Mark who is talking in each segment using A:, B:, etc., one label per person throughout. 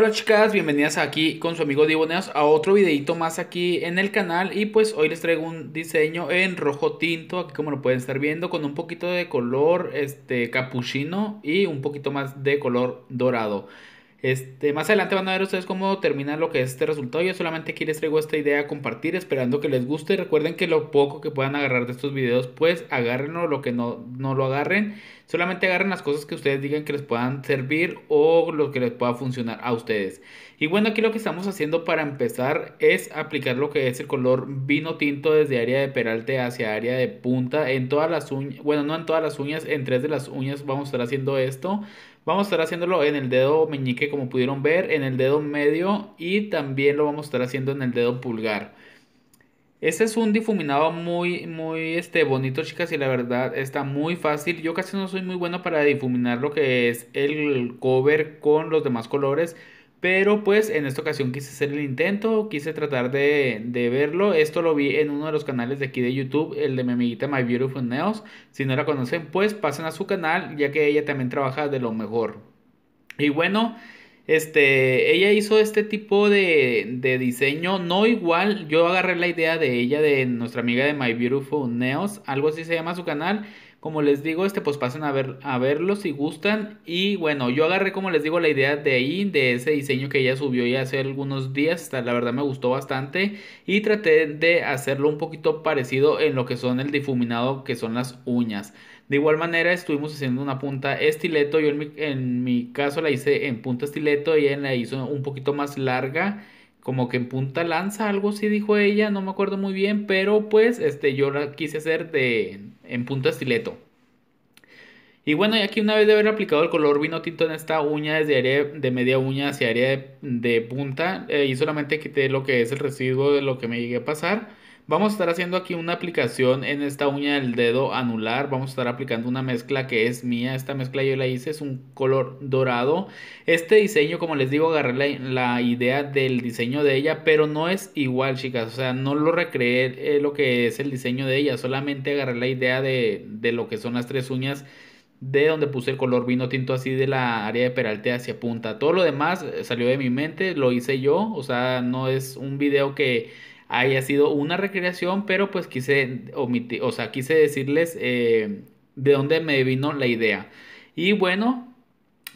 A: Hola chicas, bienvenidas aquí con su amigo Diboneos a otro videito más aquí en el canal y pues hoy les traigo un diseño en rojo tinto, aquí como lo pueden estar viendo, con un poquito de color este capuchino y un poquito más de color dorado. Este, más adelante van a ver ustedes cómo terminar lo que es este resultado. Yo solamente aquí les traigo esta idea a compartir, esperando que les guste. Recuerden que lo poco que puedan agarrar de estos videos, pues agárrenlo, lo que no, no lo agarren. Solamente agarren las cosas que ustedes digan que les puedan servir o lo que les pueda funcionar a ustedes. Y bueno, aquí lo que estamos haciendo para empezar es aplicar lo que es el color vino tinto desde área de peralte hacia área de punta. En todas las uñas, bueno, no en todas las uñas, en tres de las uñas vamos a estar haciendo esto Vamos a estar haciéndolo en el dedo meñique como pudieron ver, en el dedo medio y también lo vamos a estar haciendo en el dedo pulgar. Este es un difuminado muy, muy este, bonito, chicas, y la verdad está muy fácil. Yo casi no soy muy bueno para difuminar lo que es el cover con los demás colores. Pero pues en esta ocasión quise hacer el intento, quise tratar de, verlo. Esto lo vi en uno de los canales de aquí de YouTube, el de mi amiguita My Beautiful Nails. Si no la conocen, pues pasen a su canal, ya que ella también trabaja de lo mejor. Y bueno, este, ella hizo este tipo de, diseño, no igual. Yo agarré la idea de ella, de nuestra amiga de My Beautiful Nails, algo así se llama su canal. Como les digo, este pues pasen a, ver, a verlo si gustan. Y bueno, yo agarré como les digo la idea de ahí, de ese diseño que ella subió ya hace algunos días. La verdad me gustó bastante. Y traté de hacerlo un poquito parecido en lo que son el difuminado, que son las uñas. De igual manera estuvimos haciendo una punta estileto. Yo en mi, en mi caso la hice en punta estileto y ella la hizo un poquito más larga como que en punta lanza, algo así dijo ella, no me acuerdo muy bien, pero pues este, yo la quise hacer de, en punta estileto. Y bueno, y aquí una vez de haber aplicado el color vino tinto en esta uña desde área de media uña hacia área de, punta, eh, y solamente quité lo que es el residuo de lo que me llegué a pasar, Vamos a estar haciendo aquí una aplicación en esta uña del dedo anular. Vamos a estar aplicando una mezcla que es mía. Esta mezcla yo la hice, es un color dorado. Este diseño, como les digo, agarré la, idea del diseño de ella, pero no es igual, chicas. O sea, no lo recreé eh, lo que es el diseño de ella. Solamente agarré la idea de, de lo que son las tres uñas de donde puse el color vino tinto así de la área de peralte hacia punta. Todo lo demás eh, salió de mi mente, lo hice yo, o sea, no es un video que haya sido una recreación, pero pues quise omitir, o sea, quise decirles eh, de dónde me vino la idea. Y bueno,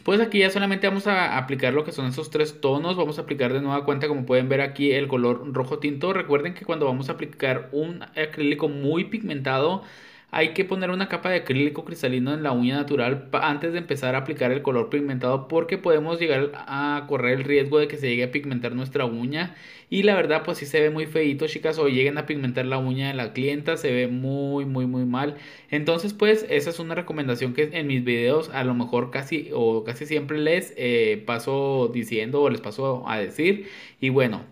A: pues aquí ya solamente vamos a aplicar lo que son esos tres tonos. Vamos a aplicar de nueva cuenta, como pueden ver aquí, el color rojo tinto. Recuerden que cuando vamos a aplicar un acrílico muy pigmentado, hay que poner una capa de acrílico cristalino en la uña natural antes de empezar a aplicar el color pigmentado porque podemos llegar a correr el riesgo de que se llegue a pigmentar nuestra uña y la verdad pues si se ve muy feito chicas o lleguen a pigmentar la uña de la clienta se ve muy muy muy mal. Entonces pues esa es una recomendación que en mis videos a lo mejor casi o casi siempre les eh, paso diciendo o les paso a decir y bueno.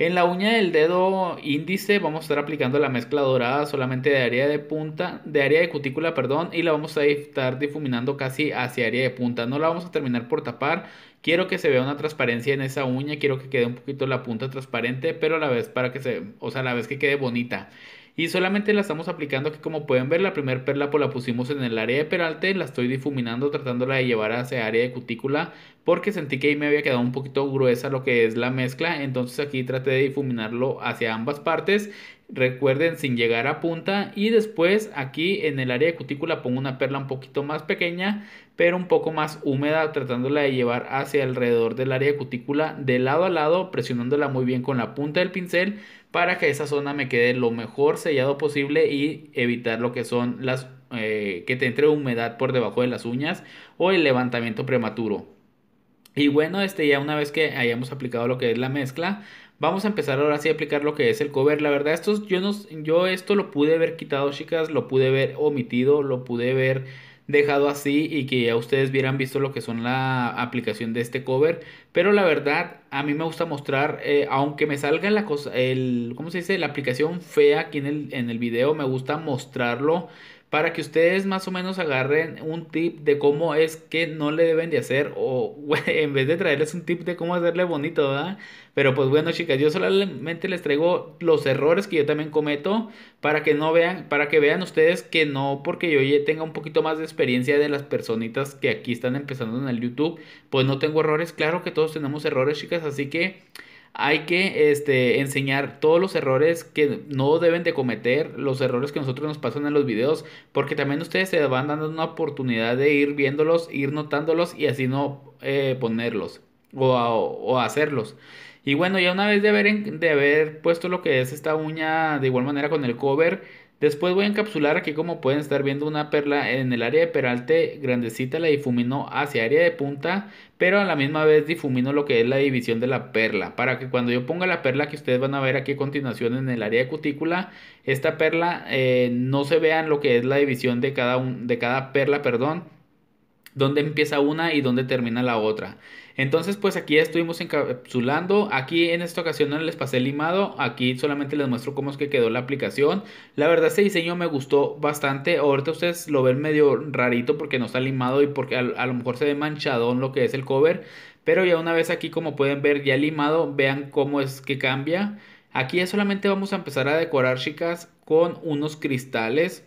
A: En la uña del dedo índice vamos a estar aplicando la mezcla dorada solamente de área de punta, de área de cutícula, perdón, y la vamos a estar difuminando casi hacia área de punta. No la vamos a terminar por tapar. Quiero que se vea una transparencia en esa uña, quiero que quede un poquito la punta transparente, pero a la vez para que se, o sea, a la vez que quede bonita. Y solamente la estamos aplicando aquí como pueden ver. La primera perla pues la pusimos en el área de peralte. La estoy difuminando tratándola de llevar hacia área de cutícula. Porque sentí que ahí me había quedado un poquito gruesa lo que es la mezcla. Entonces aquí traté de difuminarlo hacia ambas partes. Recuerden sin llegar a punta. Y después aquí en el área de cutícula pongo una perla un poquito más pequeña pero un poco más húmeda, tratándola de llevar hacia alrededor del área de cutícula de lado a lado, presionándola muy bien con la punta del pincel para que esa zona me quede lo mejor sellado posible y evitar lo que son las eh, que te entre humedad por debajo de las uñas o el levantamiento prematuro. Y bueno, este ya una vez que hayamos aplicado lo que es la mezcla, Vamos a empezar ahora sí a aplicar lo que es el cover. La verdad, estos, yo, no, yo esto lo pude haber quitado, chicas, lo pude haber omitido, lo pude ver dejado así y que ya ustedes hubieran visto lo que son la aplicación de este cover. Pero la verdad, a mí me gusta mostrar, eh, aunque me salga la cosa, el, ¿cómo se dice? La aplicación fea aquí en el, en el video, me gusta mostrarlo para que ustedes más o menos agarren un tip de cómo es que no le deben de hacer o en vez de traerles un tip de cómo hacerle bonito, ¿verdad? Pero pues bueno, chicas, yo solamente les traigo los errores que yo también cometo para que no vean, para que vean ustedes que no porque yo ya tenga un poquito más de experiencia de las personitas que aquí están empezando en el YouTube, pues no tengo errores, claro que todos tenemos errores, chicas, así que hay que este, enseñar todos los errores que no deben de cometer, los errores que nosotros nos pasan en los videos, porque también ustedes se van dando una oportunidad de ir viéndolos, ir notándolos y así no eh, ponerlos o, hacerlos. Y bueno, ya una vez de de haber puesto lo que es esta uña de igual manera con el cover, Después voy a encapsular aquí como pueden estar viendo una perla en el área de peralte grandecita la difumino hacia área de punta pero a la misma vez difumino lo que es la división de la perla para que cuando yo ponga la perla que ustedes van a ver aquí a continuación en el área de cutícula esta perla eh, no se vean lo que es la división de cada, un, de cada perla perdón donde empieza una y donde termina la otra. Entonces, pues aquí ya estuvimos encapsulando. Aquí en esta ocasión no les pasé limado. Aquí solamente les muestro cómo es que quedó la aplicación. La verdad, este diseño me gustó bastante. Ahorita ustedes lo ven medio rarito porque no está limado y porque a, lo mejor se ve manchadón lo que es el cover. Pero ya una vez aquí, como pueden ver, ya limado, vean cómo es que cambia. Aquí ya solamente vamos a empezar a decorar, chicas, con unos cristales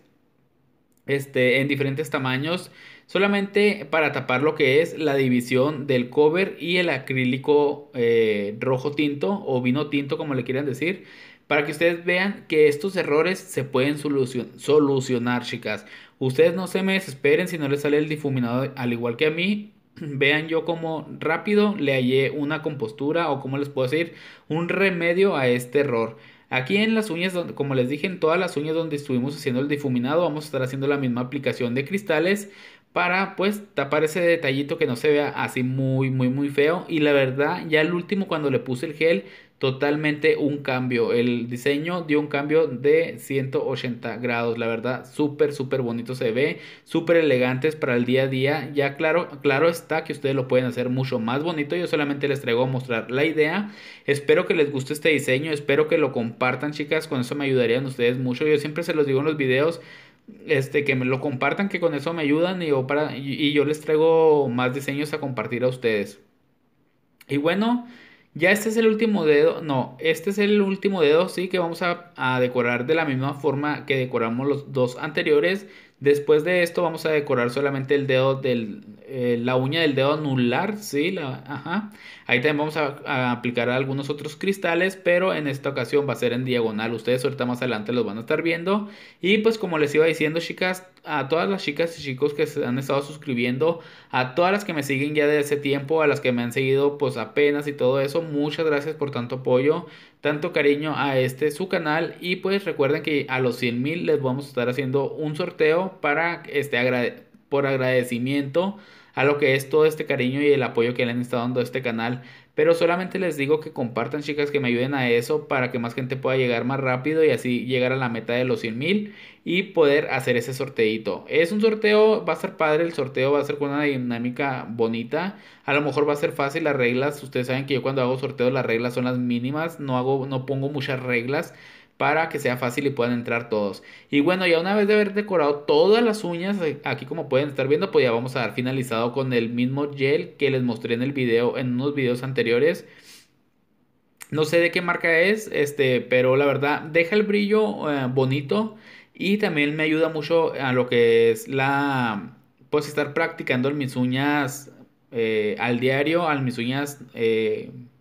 A: este, en diferentes tamaños solamente para tapar lo que es la división del cover y el acrílico eh, rojo tinto o vino tinto como le quieran decir, para que ustedes vean que estos errores se pueden solucionar chicas. Ustedes no se me desesperen si no les sale el difuminado al igual que a mí. Vean yo cómo rápido le hallé una compostura o como les puedo decir, un remedio a este error. Aquí en las uñas, como les dije, en todas las uñas donde estuvimos haciendo el difuminado, vamos a estar haciendo la misma aplicación de cristales para pues tapar ese detallito que no se vea así muy muy muy feo y la verdad ya el último cuando le puse el gel totalmente un cambio el diseño dio un cambio de 180 grados la verdad súper súper bonito se ve súper elegantes para el día a día ya claro claro está que ustedes lo pueden hacer mucho más bonito yo solamente les traigo a mostrar la idea espero que les guste este diseño espero que lo compartan chicas con eso me ayudarían ustedes mucho yo siempre se los digo en los videos este, que me lo compartan, que con eso me ayudan y yo, para, y, yo les traigo más diseños a compartir a ustedes. Y bueno, ya este es el último dedo, no, este es el último dedo, sí, que vamos a, a decorar de la misma forma que decoramos los dos anteriores, Después de esto vamos a decorar solamente el dedo del, eh, la uña del dedo anular, ¿sí? La, ajá. Ahí también vamos a, aplicar algunos otros cristales, pero en esta ocasión va a ser en diagonal. Ustedes ahorita más adelante los van a estar viendo. Y pues como les iba diciendo, chicas, a todas las chicas y chicos que se han estado suscribiendo, a todas las que me siguen ya desde ese tiempo, a las que me han seguido pues apenas y todo eso, muchas gracias por tanto apoyo tanto cariño a este su canal y pues recuerden que a los 100 mil les vamos a estar haciendo un sorteo para este por agradecimiento a lo que es todo este cariño y el apoyo que le han estado dando a este canal pero solamente les digo que compartan, chicas, que me ayuden a eso para que más gente pueda llegar más rápido y así llegar a la meta de los 100 mil y poder hacer ese sorteito. Es un sorteo, va a ser padre, el sorteo va a ser con una dinámica bonita. A lo mejor va a ser fácil las reglas. Ustedes saben que yo cuando hago sorteos las reglas son las mínimas, no hago, no pongo muchas reglas para que sea fácil y puedan entrar todos. Y bueno, ya una vez de haber decorado todas las uñas, eh, aquí como pueden estar viendo, pues ya vamos a dar finalizado con el mismo gel que les mostré en el video, en unos videos anteriores. No sé de qué marca es, este, pero la verdad deja el brillo eh, bonito y también me ayuda mucho a lo que es la, pues estar practicando mis uñas eh, al diario, a mis uñas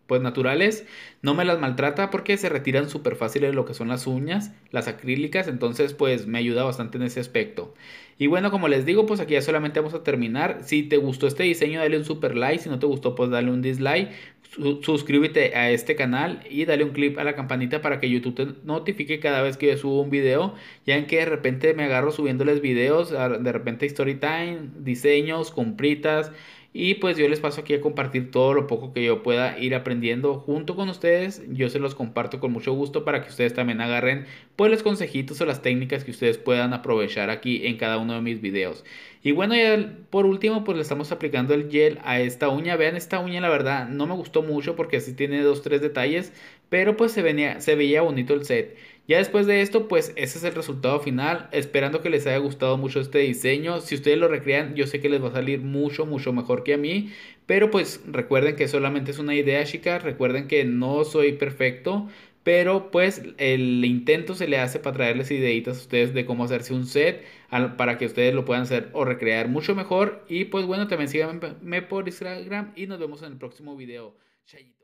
A: pues naturales, no me las maltrata porque se retiran súper fáciles lo que son las uñas, las acrílicas, entonces pues me ayuda bastante en ese aspecto. Y bueno, como les digo, pues aquí ya solamente vamos a terminar. Si te gustó este diseño, dale un super like, si no te gustó, pues dale un dislike, suscríbete a este canal y dale un clip a la campanita para que YouTube te notifique cada vez que yo subo un video, ya en que de repente me agarro subiéndoles videos, de repente story time, diseños, compritas, y pues yo les paso aquí a compartir todo lo poco que yo pueda ir aprendiendo junto con ustedes. Yo se los comparto con mucho gusto para que ustedes también agarren pues los consejitos o las técnicas que ustedes puedan aprovechar aquí en cada uno de mis videos. Y bueno, ya por último, pues le estamos aplicando el gel a esta uña. Vean, esta uña la verdad no me gustó mucho porque así tiene dos, tres detalles, pero pues se, venía, se veía bonito el set. Ya después de esto, pues ese es el resultado final. Esperando que les haya gustado mucho este diseño. Si ustedes lo recrean, yo sé que les va a salir mucho, mucho mejor que a mí. Pero pues recuerden que solamente es una idea, chicas. Recuerden que no soy perfecto. Pero pues el intento se le hace para traerles ideitas a ustedes de cómo hacerse un set para que ustedes lo puedan hacer o recrear mucho mejor. Y pues bueno, también síganme por Instagram y nos vemos en el próximo video. Chayito.